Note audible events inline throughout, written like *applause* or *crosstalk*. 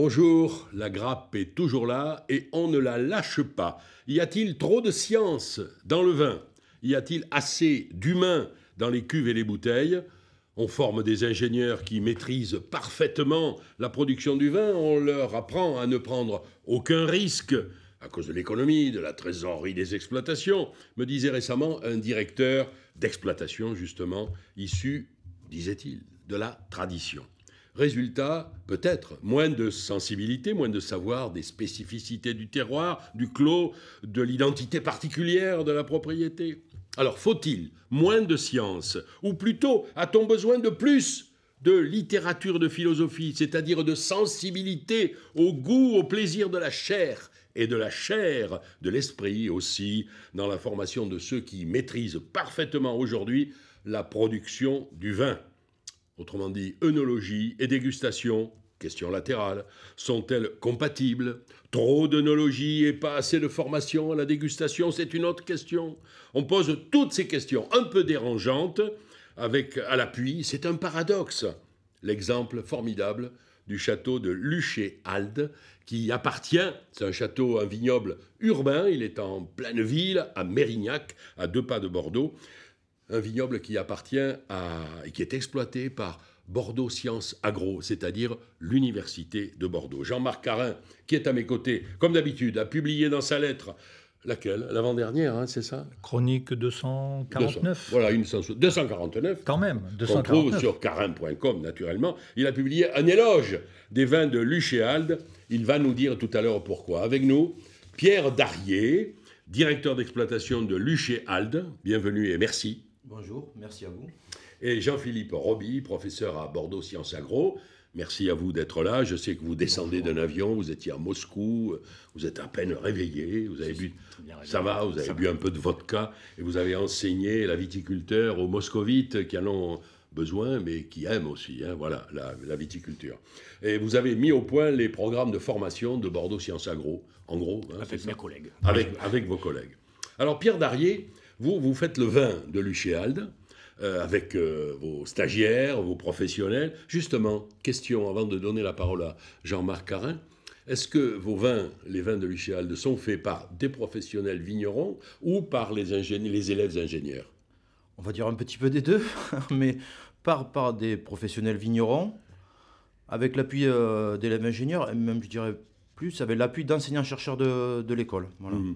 Bonjour, la grappe est toujours là et on ne la lâche pas. Y a-t-il trop de science dans le vin Y a-t-il assez d'humains dans les cuves et les bouteilles on forme des ingénieurs qui maîtrisent parfaitement la production du vin, on leur apprend à ne prendre aucun risque à cause de l'économie, de la trésorerie des exploitations, me disait récemment un directeur d'exploitation justement issu, disait-il, de la tradition. Résultat, peut-être, moins de sensibilité, moins de savoir des spécificités du terroir, du clos, de l'identité particulière de la propriété. Alors faut-il moins de science Ou plutôt, a-t-on besoin de plus de littérature de philosophie, c'est-à-dire de sensibilité au goût, au plaisir de la chair et de la chair, de l'esprit aussi, dans la formation de ceux qui maîtrisent parfaitement aujourd'hui la production du vin autrement dit œnologie et dégustation, question latérale, sont-elles compatibles Trop d'œnologie et pas assez de formation à la dégustation, c'est une autre question. On pose toutes ces questions un peu dérangeantes, avec à l'appui, c'est un paradoxe. L'exemple formidable du château de Luché-Alde, qui appartient, c'est un château, un vignoble urbain, il est en pleine ville, à Mérignac, à deux pas de Bordeaux, un vignoble qui appartient à, et qui est exploité par Bordeaux Sciences Agro, c'est-à-dire l'Université de Bordeaux. Jean-Marc Carin, qui est à mes côtés, comme d'habitude, a publié dans sa lettre Laquelle L'avant-dernière, hein, c'est ça Chronique 249. Voilà, une 249. Quand même, 249. On trouve sur carin.com, naturellement. Il a publié un éloge des vins de Luchéalde. Il va nous dire tout à l'heure pourquoi. Avec nous, Pierre Darier, directeur d'exploitation de Luchéalde. Bienvenue et merci. Bonjour, merci à vous. Et Jean-Philippe Roby, professeur à Bordeaux Sciences Agro. Merci à vous d'être là. Je sais que vous descendez d'un avion, vous étiez à Moscou, euh, vous êtes à peine réveillé, vous avez bu, ça va, vous avez bu un peu de vodka et vous avez enseigné la viticulteur aux moscovites qui en ont besoin, mais qui aiment aussi, hein, voilà, la, viticulture. Et vous avez mis au point les programmes de formation de Bordeaux Sciences Agro, en gros. Hein, avec mes collègues. Avec, vos collègues. Alors Pierre Darier, vous, vous faites le vin de Luchéalde euh, avec euh, vos stagiaires, vos professionnels. Justement, question avant de donner la parole à Jean-Marc Carin. Est-ce que vos vins, les vins de Luchéalde, sont faits par des professionnels vignerons ou par les, élèves ingénieurs On va dire un petit peu des deux, *laughs* mais par, par des professionnels vignerons, avec l'appui euh, d'élèves ingénieurs, et même je dirais plus, avec l'appui d'enseignants-chercheurs de, l'école. Voilà. Mmh.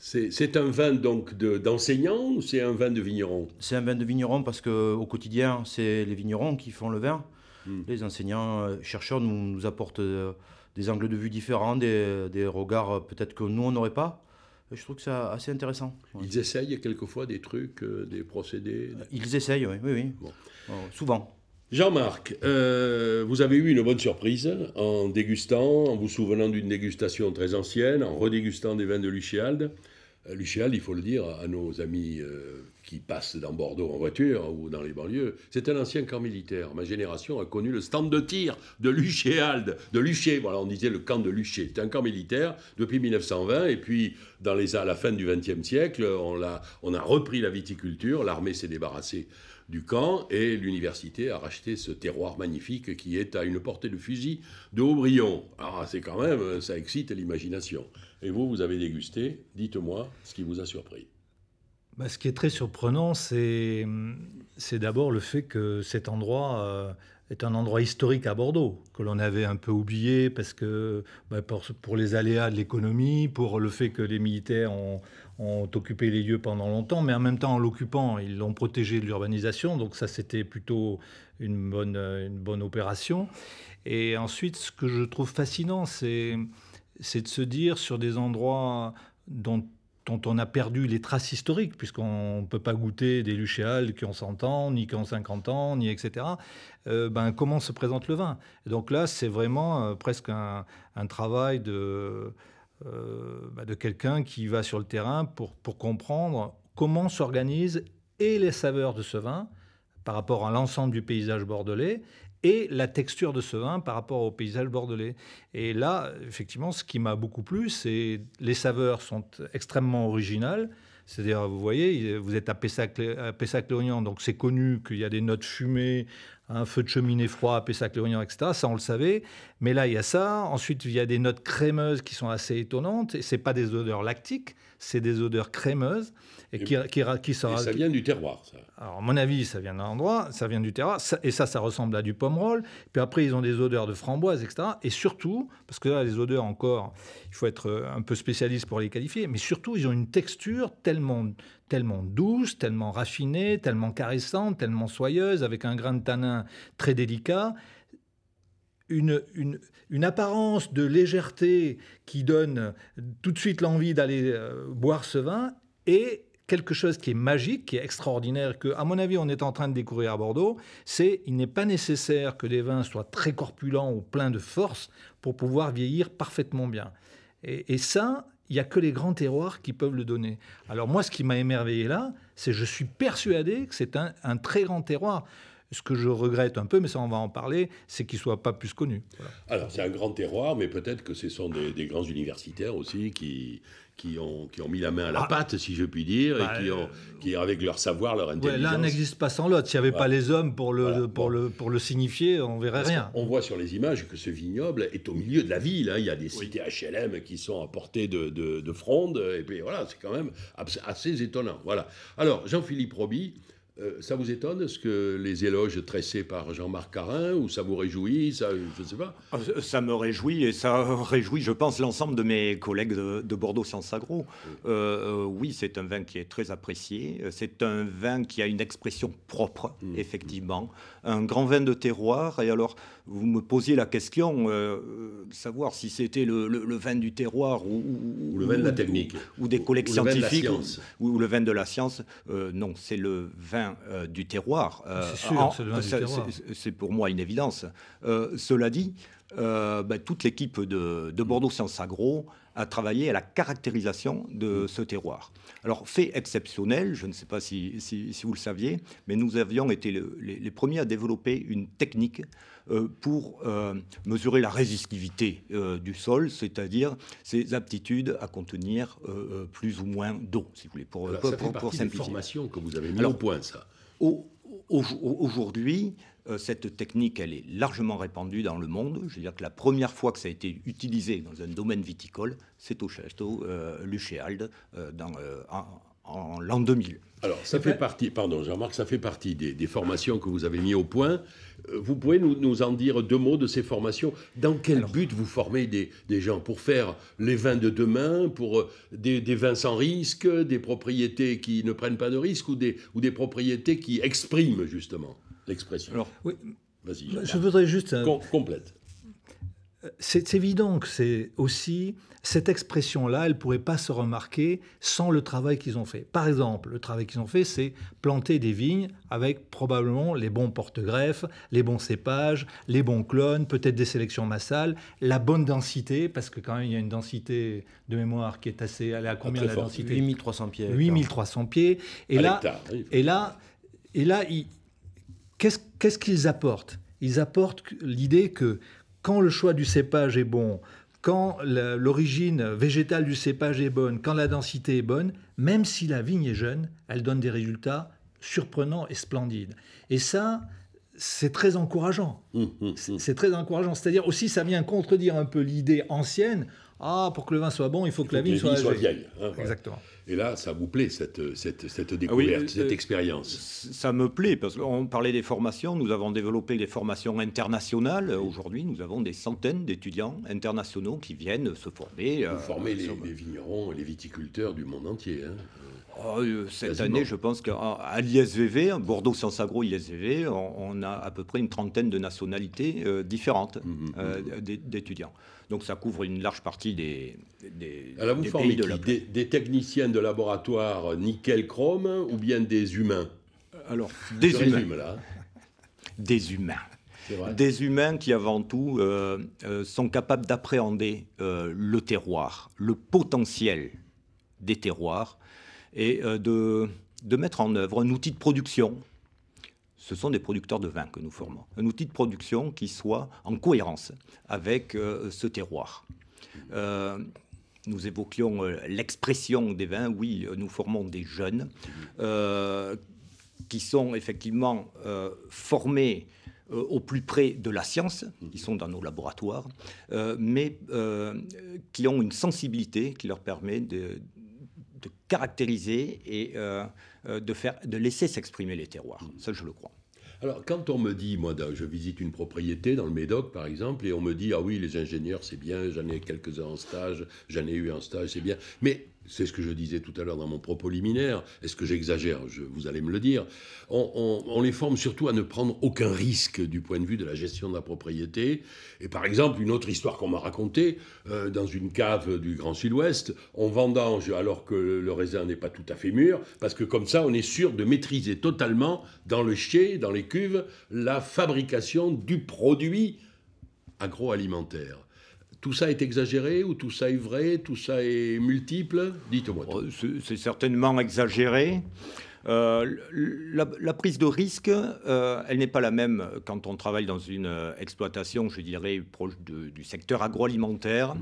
C'est un vin donc d'enseignants ou c'est un vin de vigneron C'est un vin de vignerons parce qu'au quotidien, c'est les vignerons qui font le vin. Hmm. Les enseignants, euh, chercheurs nous, apportent euh, des angles de vue différents, des, regards euh, peut-être que nous, on n'aurait pas. Je trouve que c'est assez intéressant. Ils essayent quelquefois des trucs, des procédés Ils essayent, oui, oui. souvent. Jean-Marc, euh, vous avez eu une bonne surprise en dégustant, en vous souvenant d'une dégustation très ancienne, en redégustant des vins de Luchialde. Euh, Luchialde, il faut le dire à nos amis euh, qui passent dans Bordeaux en voiture ou dans les banlieues, c'est un ancien camp militaire. Ma génération a connu le stand de tir de Luchéalde, de Luché, voilà, on disait le camp de Luché. C'était un camp militaire depuis 1920, et puis dans les, à la fin du XXe siècle, on on a repris la viticulture, l'armée s'est débarrassée du camp et l'université a racheté ce terroir magnifique qui est à une portée de fusil de Aubryon. Alors, ah, c'est quand même, euh, ça excite l'imagination. Et vous, vous avez dégusté, dites-moi ce qui vous a surpris. Bah, ce qui est très surprenant, hum, c'est d'abord le fait que cet endroit euh, est un endroit historique à Bordeaux, que l'on avait un peu oublié parce que bah, pour, les aléas de l'économie, pour le fait que les militaires ont, occupé les lieux pendant longtemps, mais en même temps en l'occupant, ils l'ont protégé de l'urbanisation, donc ça c'était plutôt une bonne, une bonne opération. Et ensuite, ce que je trouve fascinant, c'est de se dire sur des endroits dont dont on a perdu les traces historiques, puisqu'on ne peut pas goûter des luchéales qui ont 100 ans, ni qui ont 50 ans, ni etc., euh, ben, comment se présente le vin Donc là, c'est vraiment euh, presque un, travail euh, ben, de, quelqu'un qui va sur le terrain pour comprendre comment s'organisent et les saveurs de ce vin par rapport à l'ensemble du paysage bordelais, et la texture de ce vin par rapport au paysage bordelais. Et là, effectivement, ce qui m'a beaucoup plu, c'est les saveurs sont extrêmement originales. C'est-à-dire, vous voyez, vous êtes à Pessac-Léognan, donc c'est connu qu'il y a des notes fumées un feu de cheminée froid à Pessac-Léognan, etc. Ça, on le savait. Mais là, il y a ça. Ensuite, il y a des notes crémeuses qui sont assez étonnantes. Et ce pas des odeurs lactiques, c'est des odeurs crémeuses. Et, qui, qui, ça vient du terroir, Alors, à mon avis, ça vient d'un endroit, ça vient du terroir. et ça, ça ressemble à du pommerol. Puis après, ils ont des odeurs de framboise, etc. Et surtout, parce que là, les odeurs, encore, il faut être euh, un peu spécialiste pour les qualifier, mais surtout, ils ont une texture tellement tellement douce, tellement raffinée, tellement caressante, tellement soyeuse, avec un grain de tanin très délicat. Une, une, apparence de légèreté qui donne tout de suite l'envie d'aller euh, boire ce vin et quelque chose qui est magique, qui est extraordinaire, que à mon avis on est en train de découvrir à Bordeaux, c'est il n'est pas nécessaire que les vins soient très corpulents ou pleins de force pour pouvoir vieillir parfaitement bien. Et, et ça, il n'y a que les grands terroirs qui peuvent le donner. Alors moi, ce qui m'a émerveillé là, c'est je suis persuadé que c'est un, un, très grand terroir. Ce que je regrette un peu, mais ça on va en parler, c'est qu'il ne soit pas plus connu. Alors c'est un grand terroir, mais peut-être que ce sont des, grands universitaires aussi qui, qui ont, qui ont mis la main à la patte, ah. pâte, si je puis dire, et bah, qui, ont, euh, qui, avec leur savoir, leur intelligence. Ouais, L'un n'existe pas sans l'autre. S'il n'y avait pas les hommes pour le, pour, le, pour le signifier, on verrait rien. On voit sur les images que ce vignoble est au milieu de la ville. Hein. Il y a des HLM qui sont à portée de, de, fronde. Et puis voilà, c'est quand même assez étonnant. Voilà. Alors, Jean-Philippe Roby. Euh, ça vous étonne, ce que les éloges tressés par Jean-Marc Carin, ou ça vous réjouit ça, Je ne sais pas. Ah, ça me réjouit, et ça *laughs* réjouit, je pense, l'ensemble de mes collègues de, bordeaux Sciences agro euh, euh, Oui, c'est un vin qui est très apprécié. C'est un vin qui a une expression propre, mmh. effectivement. Un grand vin de terroir. Et alors, vous me posiez la question euh, savoir si c'était le, vin du terroir ou, ou, le vin de la technique ou, des collègues scientifiques ou, le vin de la science. Euh, non, c'est le vin euh, du terroir. c'est pour moi une évidence. cela dit, bah, toute l'équipe de, Bordeaux Sciences Agro a travaillé à la caractérisation de mm. ce terroir. Alors, fait exceptionnel, je ne sais pas si, vous le saviez, mais nous avions été les, les, premiers à développer une technique euh, pour euh, mesurer la résistivité euh, du sol, c'est-à-dire ses aptitudes à contenir plus ou moins d'eau, si vous voulez, pour, simplifier. pour, ça fait pour, que vous avez mis en au point, ça. Aujourd'hui, cette technique, elle est largement répandue dans le monde. Je veux dire que la première fois que ça a été utilisé dans un domaine viticole, c'est au château euh, Luchéalde, dans, en l'an 2000. Alors, ça fait ben- partie, pardon Jean-Marc, ça fait partie des, formations que vous avez mis au point. Euh, vous pouvez nous, en dire deux mots de ces formations Dans quel but vous formez des, gens Pour faire les vins de demain, pour euh, des, vins sans risque, des propriétés qui ne prennent pas de risque ou des, ou des propriétés qui expriment justement l'expression Alors, oui, je voudrais juste... Euh, complète c'est évident que c'est aussi cette expression-là, elle ne pourrait pas se remarquer sans le travail qu'ils ont fait. Par exemple, le travail qu'ils ont fait, c'est planter des vignes avec probablement les bons porte-greffes, les bons cépages, les bons clones, peut-être des sélections massales, la bonne densité, parce que quand même il y a une densité de mémoire qui est assez... Elle est à combien la densité 8300 pieds. 8300 pieds. Et là, et là, et là qu'est-ce qu'ils apportent Ils apportent l'idée que quand le choix du cépage est bon, quand l'origine végétale du cépage est bonne, quand la densité est bonne, même si la vigne est jeune, elle donne des résultats surprenants et splendides. Et ça, c'est très encourageant. Mmh, mmh, mmh. C'est très encourageant. C'est-à-dire aussi, ça vient contredire un peu l'idée ancienne ah, pour que le vin soit bon, il faut que, la vigne soit, vieille. Hein, Exactement. Et là, ça vous plaît, cette, ah découverte, euh, cette expérience euh, Ça me plaît, parce qu'on parlait des formations. Nous avons développé des formations internationales. Aujourd'hui, nous avons des centaines d'étudiants internationaux qui viennent se former. Vous euh, les, vignerons et les viticulteurs du monde entier. Hein. Ah, euh, cette année, je pense qu'à l'ISVV, hein, Bordeaux-Sciences-Agro ISVV, on, a à peu près une trentaine de nationalités euh, différentes mhm, mhm. Euh, d'étudiants. Donc ça couvre une large partie des, des, Alors vous pays de des, techniciens de laboratoire nickel-chrome ou bien des humains Alors, des humains. là. Des humains. Des humains qui, avant tout, sont capables d'appréhender le terroir, le potentiel des terroirs et euh, de, de mettre en œuvre un outil de production. Ce sont des producteurs de vin que nous formons. Un outil de production qui soit en cohérence avec euh, ce terroir. Euh, nous évoquions l'expression des vins. Oui, nous formons des jeunes qui sont effectivement formés au plus près de la science, ils sont dans nos laboratoires, mais qui ont une sensibilité qui leur permet de, de caractériser et euh, euh, de, faire, de laisser s'exprimer les terroirs. Mm. Ça, je le crois. Alors, quand on me dit, moi, je visite une propriété dans le Médoc, par exemple, et on me dit, ah oui, les ingénieurs, c'est bien, j'en ai quelques-uns en stage, j'en ai eu en stage, c'est bien. Mais c'est ce que je disais tout à l'heure dans mon propos liminaire, est-ce que j'exagère Vous allez me le dire. On, les forme surtout à ne prendre aucun risque du point de vue de la gestion de la propriété. Et par exemple, une autre histoire qu'on m'a racontée, euh, dans une cave du Grand Sud-Ouest, on vendange alors que le raisin n'est pas tout à fait mûr, parce que comme ça, on est sûr de maîtriser totalement dans le chier, dans les cuves, la fabrication du produit agroalimentaire tout ça est exagéré ou tout ça est vrai, tout ça est multiple Dites-moi. Oh, c'est certainement exagéré. Euh, la, prise de risque, euh, elle n'est pas la même quand on travaille dans une euh, exploitation, je dirais, proche du secteur agroalimentaire, mmh.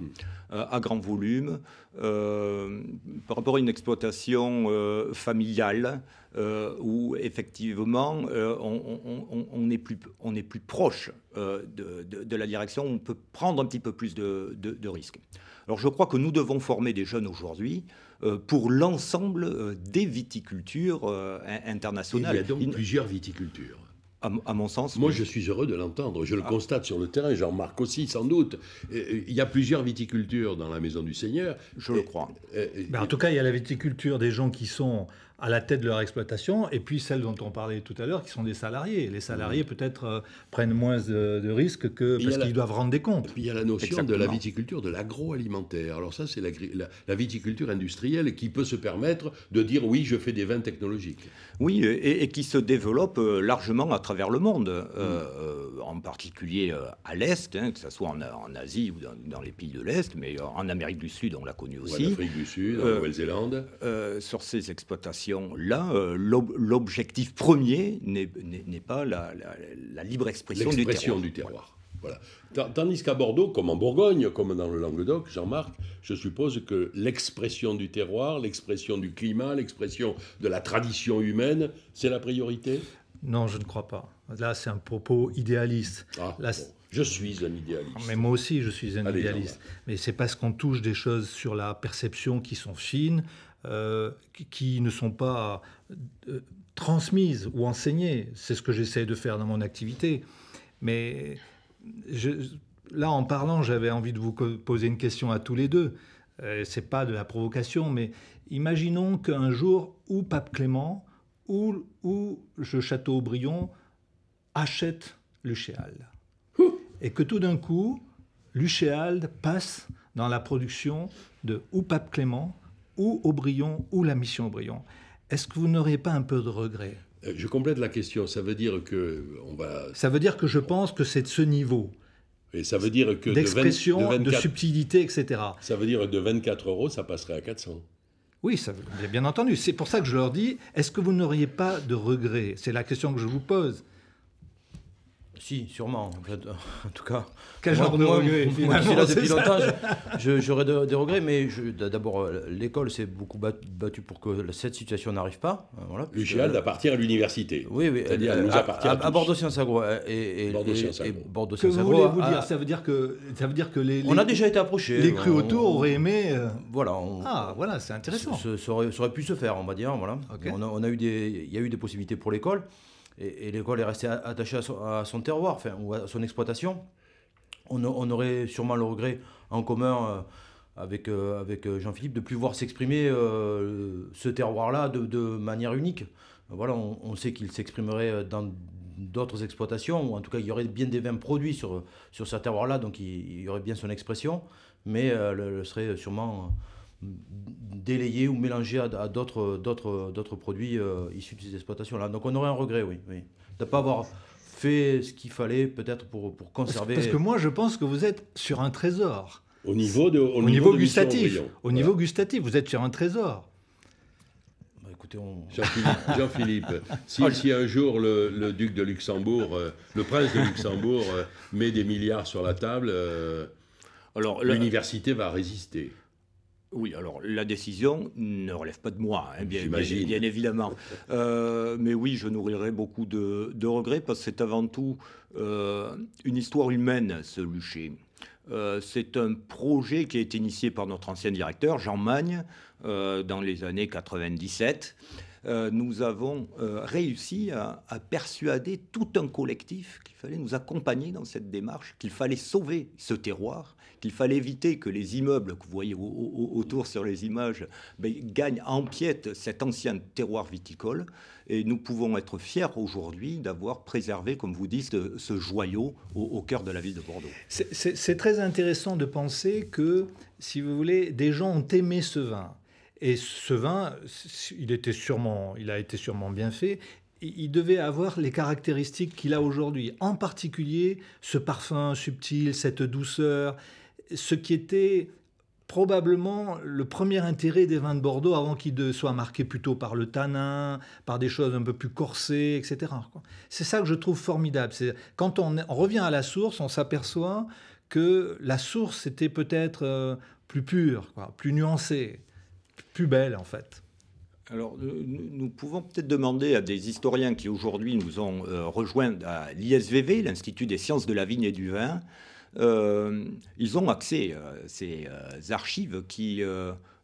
à grand volume, par rapport à une exploitation familiale. Euh, où effectivement euh, on, est plus, on est plus proche euh, de, de, la direction, on peut prendre un petit peu plus de, de risques. Alors je crois que nous devons former des jeunes aujourd'hui pour l'ensemble des viticultures internationales. Il y a donc plusieurs viticultures. À, mon sens. Moi, je suis heureux de l'entendre. Je le ah. constate sur le terrain, j'en remarque aussi, sans doute. Il y a plusieurs viticultures dans la maison du Seigneur. Je le crois. Ben, en tout cas, il y a la viticulture des gens qui sont à la tête de leur exploitation, et puis celles dont on parlait tout à l'heure, qui sont des salariés. Les salariés, mmh. peut-être, euh, prennent moins de, risques que, parce qu'ils doivent rendre des comptes. puis il y a la notion de la viticulture, de l'agroalimentaire. Alors ça, c'est la, viticulture industrielle qui peut se permettre de dire oui, je fais des vins technologiques. Oui, et, qui se développe euh, largement à travers le monde, euh, mm. euh, en particulier à l'Est, hein, que ce soit en, Asie ou dans, les pays de l'Est, mais en Amérique du Sud, on l'a connu aussi. en Afrique du Sud, en Nouvelle-Zélande. sur ces exploitations-là, l'objectif premier n'est pas la, libre expression du terroir. Tandis qu'à Bordeaux, comme en Bourgogne, comme dans le Languedoc, Jean-Marc, je suppose que l'expression du terroir, l'expression du climat, l'expression de la tradition humaine, c'est la priorité Non, je ne crois pas. Là, c'est un propos idéaliste. Ah, je suis un idéaliste. Mais moi aussi, je suis un idéaliste. Mais c'est parce qu'on touche des choses sur la perception qui sont fines, euh, qui ne sont pas euh, transmises ou enseignées. C'est ce que j'essaie de faire dans mon activité. Mais là, en parlant, j'avais envie de vous poser une question à tous les deux. Euh, c'est pas de la provocation, mais imaginons qu'un jour, ou Pape Clément, ou, ou le château Aubryon achète Luchéal. Et que tout d'un coup, Luchéal passe dans la production de ou Pape Clément, ou Aubryon, ou la mission Aubryon. Est-ce que vous n'auriez pas un peu de regret euh, je complète la question. Ça veut dire que Ça veut dire que je pense que c'est de ce niveau. Et ça veut dire que d'expression, de, subtilité, etc. Ça veut dire que de 24 euros, ça passerait à 400. Oui, ça, bien entendu. C'est pour ça que je leur dis est-ce que vous n'auriez pas de regrets C'est la question que je vous pose. Si, sûrement. En tout cas. Quel genre de regret j'aurais des regrets, mais d'abord, euh, l'école s'est beaucoup battue pour que cette situation n'arrive pas. Euh, voilà, L'UGIALD appartient à l'université. Oui, oui. C'est-à-dire, euh, nous à, Bordeaux Sciences Agro. Et, Bordeaux Sciences Agro. que voulez vous dire, ça veut dire que, ça veut dire que les, On a déjà été approchés. Les crus autour auraient aimé. Voilà. ah, voilà, c'est intéressant. Ça, aurait, pu se faire, on va dire. Voilà. On, a, on a eu des, il y a eu des possibilités pour l'école et, et l'école est restée attachée à son, terroir, enfin, ou à son exploitation, on, aurait sûrement le regret en commun euh, avec, euh, avec euh, Jean-Philippe de plus voir s'exprimer ce terroir-là de, manière unique. Voilà, on, sait qu'il s'exprimerait dans d'autres exploitations, ou en tout cas il y aurait bien des vins produits sur, sur ce terroir-là, donc il, y aurait bien son expression, mais le, serait sûrement délayé ou mélangé à, d'autres produits euh, issus de ces exploitations-là. Donc on aurait un regret, oui, oui de ne pas avoir fait ce qu'il fallait peut-être pour, conserver. Parce, que moi, je pense que vous êtes sur un trésor. Au niveau, de, au, niveau, gustatif. Au niveau gustatif, vous êtes sur un trésor. Bah, écoutez, on... Jean-Philippe, *laughs* si, un jour le, duc de Luxembourg, euh, le prince de Luxembourg euh, met des milliards sur la table, alors l'université va résister. Oui, alors la décision ne relève pas de moi, hein, bien, évidemment. Euh, mais oui, je nourrirai beaucoup de, regrets parce que c'est avant tout euh, une histoire humaine, ce Luché. Euh, c'est un projet qui a été initié par notre ancien directeur, Jean Magne, dans les années 97. Euh, nous avons euh, réussi à, persuader tout un collectif qu'il fallait nous accompagner dans cette démarche, qu'il fallait sauver ce terroir, qu'il fallait éviter que les immeubles que vous voyez autour sur les images ben, gagnent en empiètent cet ancien terroir viticole. Et nous pouvons être fiers aujourd'hui d'avoir préservé, comme vous dites, ce, joyau au, cœur de la ville de Bordeaux. C'est très intéressant de penser que, si vous voulez, des gens ont aimé ce vin et ce vin, il, était sûrement, il a été sûrement bien fait. Il devait avoir les caractéristiques qu'il a aujourd'hui, en particulier ce parfum subtil, cette douceur, ce qui était probablement le premier intérêt des vins de Bordeaux avant qu'ils soient marqués plutôt par le tanin, par des choses un peu plus corsées, etc. C'est ça que je trouve formidable. C'est quand on, revient à la source, on s'aperçoit que la source était peut-être euh, plus pure, plus nuancée plus belle en fait alors, euh, nous pouvons peut-être demander à des historiens qui aujourd'hui nous ont euh, rejoints à l'ISVV, l'Institut des sciences de la vigne et du vin, euh, ils ont accès à ces archives qui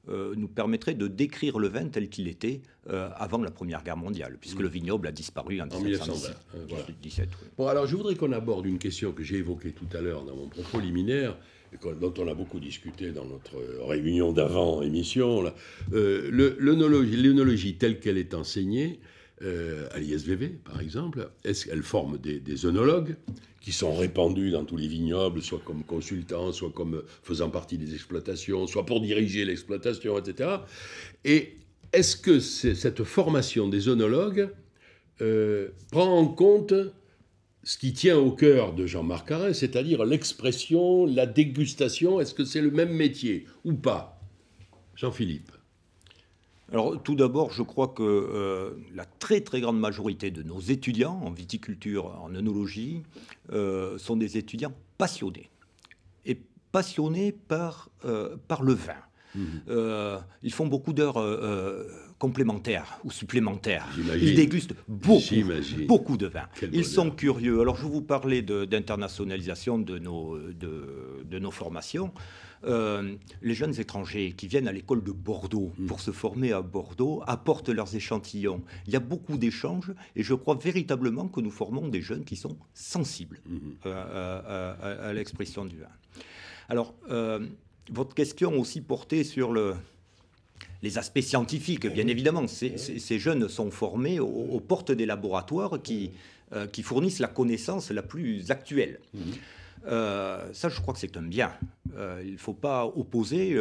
nous permettraient de décrire le vin tel qu'il était avant la Première Guerre mondiale, puisque mm. le vignoble a disparu en, 1917. Bon, alors je voudrais qu'on aborde une question que j'ai évoquée tout à l'heure dans mon propos liminaire, dont on a beaucoup discuté dans notre réunion d'avant-émission, euh, telle qu'elle est enseignée, euh, à l'ISVV par exemple, est ce qu'elle forme des, des œnologues qui sont répandus dans tous les vignobles, soit comme consultants, soit comme faisant partie des exploitations, soit pour diriger l'exploitation, etc. Et est-ce que cette formation des œnologues euh, prend en compte ce qui tient au cœur de Jean-Marc Carré, c'est-à-dire l'expression, la dégustation, est-ce que c'est le même métier ou pas Jean-Philippe. Alors tout d'abord, je crois que euh, la très très grande majorité de nos étudiants en viticulture, en œnologie, euh, sont des étudiants passionnés. Et passionnés par, euh, par le vin. Mmh. ils font beaucoup d'heures complémentaires ou supplémentaires. Ils dégustent beaucoup, beaucoup de vin. Ils sont curieux. Alors, je vous parlais d'internationalisation de, nos, de, nos formations. Euh, les jeunes étrangers qui viennent à l'école de Bordeaux hmm. pour se former à Bordeaux apportent leurs échantillons. Il y a beaucoup d'échanges et je crois véritablement que nous formons des jeunes qui sont sensibles hmm. euh, euh, à, l'expression du vin. Alors, votre question aussi portée sur le, les aspects scientifiques, bien évidemment. Ces, ces, jeunes sont formés aux, portes des laboratoires qui, euh, qui, fournissent la connaissance la plus actuelle. Mhm. Euh, ça, je crois que c'est un bien. Euh, il ne faut pas opposer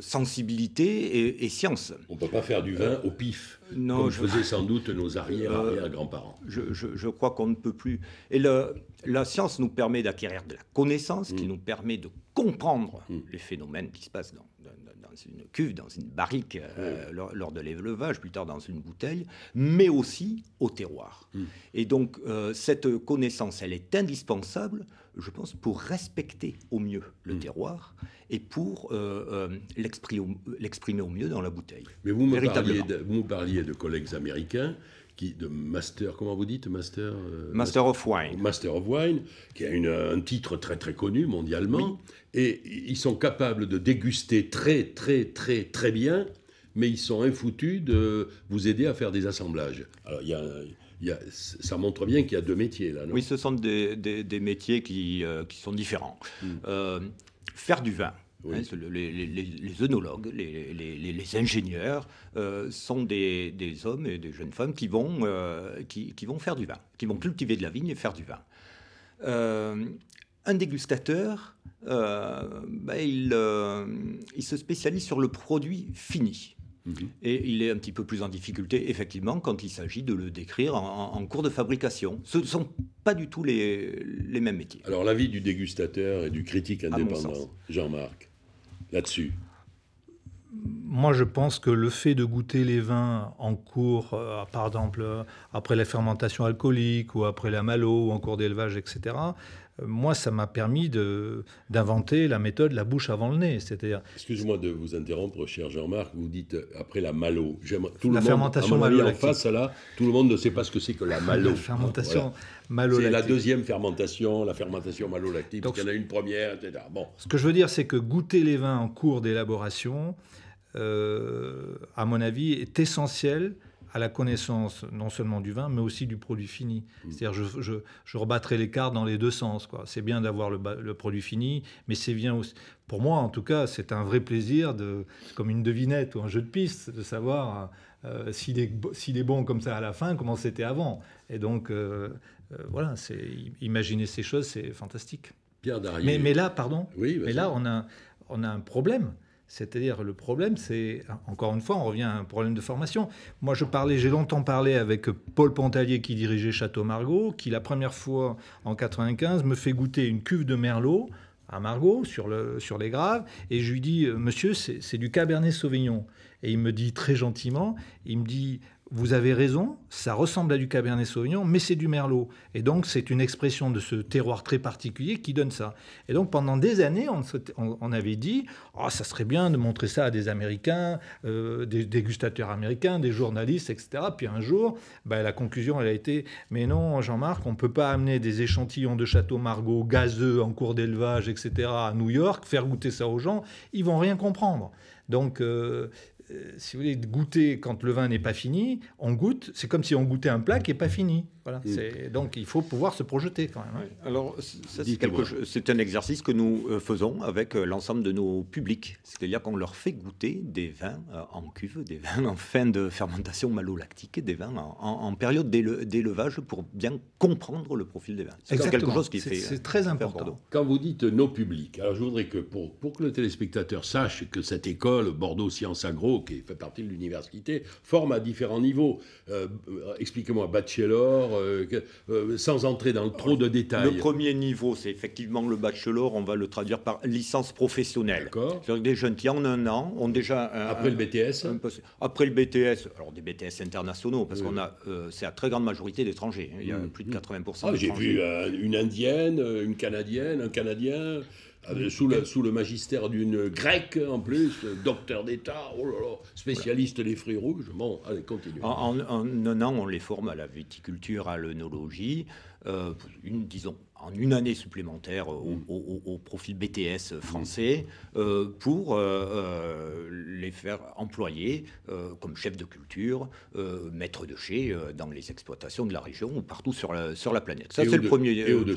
sensibilité et, science. On ne peut pas faire du vin au pif, comme je... faisaient sans doute nos arrière-arrière-grands-parents. Je, crois qu'on ne peut plus. Et la science nous permet d'acquérir de la connaissance, qui mm. nous permet de comprendre mm. les phénomènes qui se passent dans, dans, dans une cuve, dans une barrique euh, lors, de l'élevage, plus tard dans une bouteille, mais aussi au terroir. Hmm. Et donc euh, cette connaissance, elle est indispensable, je pense, pour respecter au mieux le hmm. terroir et pour euh, l'exprimer au mieux dans la bouteille. Mais vous de, vous me parliez de collègues américains qui, de Master, comment vous dites Master euh, Master of Wine. Master of Wine, qui a une, un titre très très connu mondialement. Et ils sont capables de déguster très très très très bien, mais ils sont infoutus de vous aider à faire des assemblages. Alors il y a. y a, ça montre bien qu'il y a deux métiers là. Non oui, ce sont des, des, métiers qui, euh, qui sont différents. Mmh. Euh, faire du vin, les, les, les, ingénieurs euh, sont des, hommes et des jeunes femmes qui vont, euh, qui, vont faire du vin, qui vont cultiver de la vigne et faire du vin. Euh, un dégustateur, ben, il, se spécialise sur le produit fini. Mhm. Et il est un petit peu plus en difficulté, effectivement, quand il s'agit de le décrire en, cours de fabrication. Ce ne sont pas du tout les, les mêmes métiers. Alors, l'avis du dégustateur et du critique indépendant, Jean-Marc là-dessus moi, je pense que le fait de goûter les vins en cours, euh, par exemple, euh, après la fermentation alcoolique ou après la malo ou en cours d'élevage, etc., moi, ça m'a permis d'inventer la méthode la bouche avant le nez. Excuse-moi de vous interrompre, cher Jean-Marc. Vous dites euh, après la malo. Tout la fermentation malolactique. en face là, tout le monde ne sait pas ce que c'est que la malo. la fermentation. C'est la deuxième fermentation, la fermentation malolactique, parce qu'il y en a une première, etc. Bon. Ce que je veux dire, c'est que goûter les vins en cours d'élaboration, euh, à mon avis, est essentiel à la connaissance non seulement du vin, mais aussi du produit fini. Mm. C'est-à-dire, je, je, je, rebattrai l'écart dans les deux sens. C'est bien d'avoir le, produit fini, mais c'est bien aussi. Pour moi, en tout cas, c'est un vrai plaisir, de, comme une devinette ou un jeu de piste, de savoir euh, s'il est, bon comme ça à la fin, comment c'était avant. Et donc, euh, euh, voilà c'est imaginer ces choses, c'est fantastique. Pierre mais, mais là, pardon, oui, mais là, on a, on a un problème c'est-à-dire, le problème, c'est, encore une fois, on revient à un problème de formation. Moi, je parlais, j'ai longtemps parlé avec Paul Pontalier, qui dirigeait Château Margaux, qui, la première fois en 95, me fait goûter une cuve de Merlot à Margaux, sur, le, sur les graves et je lui dis Monsieur, c'est du Cabernet Sauvignon. Et il me dit très gentiment, il me dit vous avez raison, ça ressemble à du Cabernet Sauvignon, mais c'est du Merlot. Et donc, c'est une expression de ce terroir très particulier qui donne ça. Et donc, pendant des années, on, avait dit oh, ça serait bien de montrer ça à des Américains, euh, des dégustateurs américains, des journalistes, etc. Puis un jour, bah, la conclusion, elle a été mais non, Jean-Marc, on ne peut pas amener des échantillons de Château Margaux gazeux en cours d'élevage, etc., à New York, faire goûter ça aux gens, ils vont rien comprendre. Donc, euh, euh, si vous voulez, goûter quand le vin n'est pas fini, on goûte, c'est comme si on goûtait un plat qui n'est pas fini. Voilà. Mm. Donc il faut pouvoir se projeter quand même. Hein. Alors c'est un exercice que nous euh, faisons avec euh, l'ensemble de nos publics. C'est-à-dire qu'on leur fait goûter des vins en cuve, des vins en fin de fermentation malolactique, des vins en, période d'élevage pour bien comprendre le profil des vins. C'est quelque chose qui fait... C'est très important. Quand vous dites nos publics, alors je voudrais que pour, pour que le téléspectateur sache que cette école Bordeaux Sciences Agro qui fait partie de l'université, forme à différents niveaux. Euh, euh, Expliquez-moi, bachelor, euh, sans entrer dans trop de détails. Le premier niveau, c'est effectivement le bachelor, on va le traduire par licence professionnelle. D'accord. des jeunes qui, en un an, ont déjà... après le BTS Après le BTS, alors des BTS internationaux, parce que qu'on a, c'est à très grande majorité d'étrangers. Hein. il y a mmh. plus de 80%. Mmh. Ah, j'ai vu une Indienne, une Canadienne, un Canadien... Ah, sous, le, magistère d'une grecque en plus, docteur d'État, oh spécialiste des fruits rouges. Bon, allez, continue. En, en, non, non, on les forme à la viticulture, à l'œnologie. Euh, une, disons, en une année supplémentaire au, mm. profil BTS français mm. euh, pour euh, euh, les faire employer comme chef de culture, maître de chez dans les exploitations de la région ou partout sur la, planète. Ça, c'est le premier,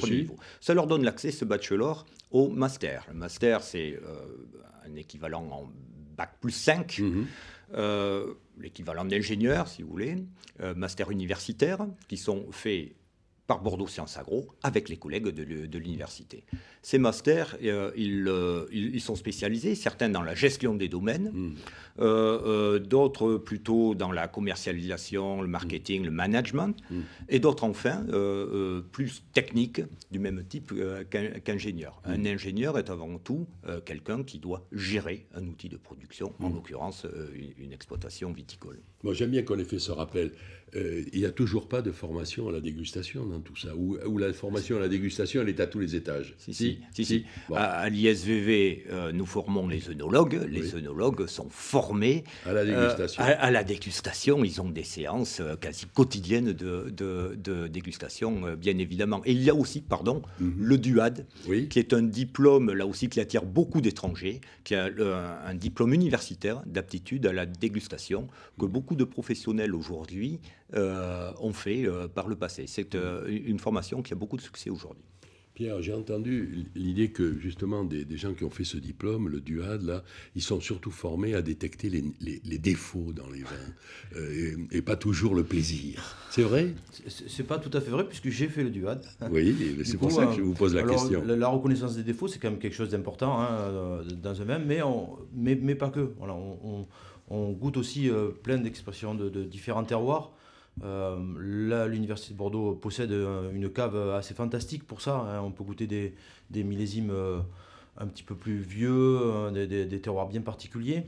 niveau. Ça leur donne l'accès, ce bachelor, au master. Le master, c'est un équivalent en bac plus 5. Mm-hmm. l'équivalent d'ingénieur, si vous voulez, master universitaire, qui sont faits par Bordeaux Sciences Agro avec les collègues de, l'université. Ces masters, euh, euh, ils, sont spécialisés, certains dans la gestion des domaines, hmm. euh, d'autres plutôt dans la commercialisation, le marketing, le management, hmm. Hmm. et d'autres enfin plus techniques du même type qu'ingénieur. Un, ingénieur est avant tout quelqu'un qui doit gérer un outil de production, en l'occurrence une, exploitation viticole. Moi j'aime bien qu'on ait fait ce rappel. Euh, il n'y a toujours pas de formation à la dégustation dans tout ça, ou, la formation à la dégustation, elle est à tous les étages. Si, si, si. À, l'ISVV, euh, nous formons les œnologues. Les sont formés euh, à la dégustation. ils ont des séances quasi quotidiennes de, dégustation, bien évidemment. Et il y a aussi, pardon, mhm. le DUAD, qui est un diplôme, là aussi, qui attire beaucoup d'étrangers, qui a un diplôme universitaire d'aptitude à la dégustation, que mhm. beaucoup de professionnels aujourd'hui euh, ont fait euh, par le passé. C'est euh, une formation qui a beaucoup de succès aujourd'hui. Pierre, j'ai entendu l'idée que justement des, gens qui ont fait ce diplôme, le DUAD, là, ils sont surtout formés à détecter les, défauts dans les vins et, pas toujours le plaisir. C'est vrai C'est pas tout à fait vrai puisque j'ai fait le DUAD. Oui, c'est pour ça que je vous pose la question. La, reconnaissance des défauts, c'est quand même quelque chose d'important hein, dans un même mais, mais, pas que. on, goûte aussi plein d'expressions de, différents terroirs. Euh, là, l'Université de Bordeaux possède euh, une cave assez fantastique pour ça. Hein. On peut goûter des, millésimes euh, un petit peu plus vieux, hein, des, terroirs bien particuliers.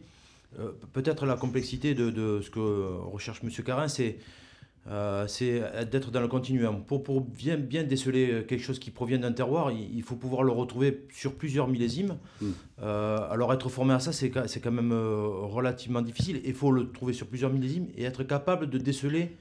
Peut-être la complexité de, ce que recherche M. Carin, c'est d'être dans le continuum. Pour, bien, déceler quelque chose qui provient d'un terroir, il, faut pouvoir le retrouver sur plusieurs millésimes. Mm. alors être formé à ça, c'est quand même relativement difficile. Il faut le trouver sur plusieurs millésimes et être capable de déceler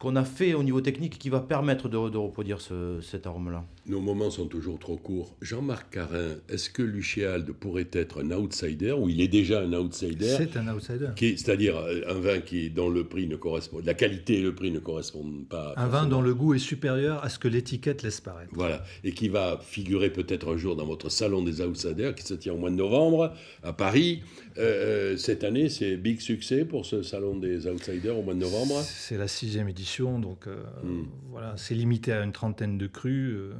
qu'on a fait au niveau technique qui va permettre de, reproduire ce, cet arôme-là. Nos moments sont toujours trop courts. Jean-Marc Carin, est-ce que Luchéalde pourrait être un outsider ou il est déjà un outsider C'est un outsider. C'est-à-dire euh, un vin qui dont le prix ne correspond, la qualité et le prix ne correspondent pas. Un vin dont le goût est supérieur à ce que l'étiquette laisse paraître. Voilà, et qui va figurer peut-être un jour dans votre salon des outsiders qui se tient au mois de novembre à Paris. Euh, euh, cette année, c'est big succès pour ce salon des outsiders au mois de novembre. C'est la sixième édition donc euh, hmm. voilà, c'est limité à une trentaine de crues. Euh,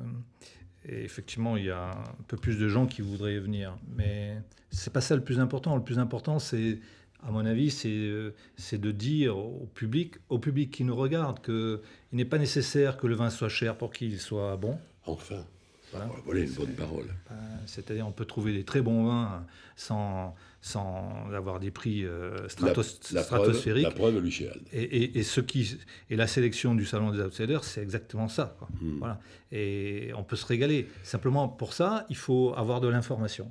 et effectivement, il y a un peu plus de gens qui voudraient venir. Mais c'est pas ça le plus important. Le plus important, c'est, à mon avis, c'est euh, de dire au public, au public qui nous regarde, qu'il n'est pas nécessaire que le vin soit cher pour qu'il soit bon. Enfin. Voilà, voilà une bonne parole. C'est-à-dire, on peut trouver des très bons vins sans, sans avoir des prix euh, la, stratosphériques. Preuve, la preuve, Lucien. Et, et, ce qui, et la sélection du Salon des Outsiders, c'est exactement ça. Hmm. Voilà. Et on peut se régaler. Simplement, pour ça, il faut avoir de l'information.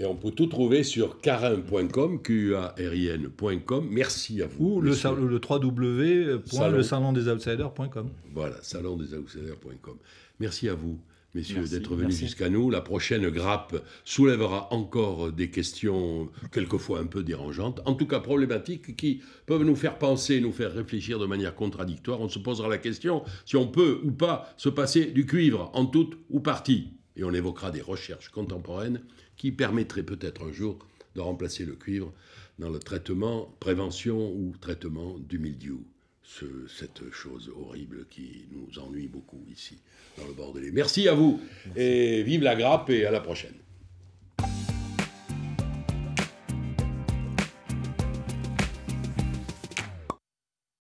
Et on peut tout trouver sur carin.com, Q-A-R-I-N.com. Merci à vous. Ou le, le www.lesalondesoutsiders.com. Voilà, salondesoutsiders.com. Merci à vous messieurs, d'être venus jusqu'à nous. La prochaine grappe soulèvera encore des questions quelquefois un peu dérangeantes, en tout cas problématiques, qui peuvent nous faire penser, nous faire réfléchir de manière contradictoire. On se posera la question si on peut ou pas se passer du cuivre en toute ou partie. Et on évoquera des recherches contemporaines qui permettraient peut-être un jour de remplacer le cuivre dans le traitement, prévention ou traitement du mildiou cette chose horrible qui nous ennuie beaucoup ici, dans le Bordelais. Merci à vous, et vive la grappe, et à la prochaine.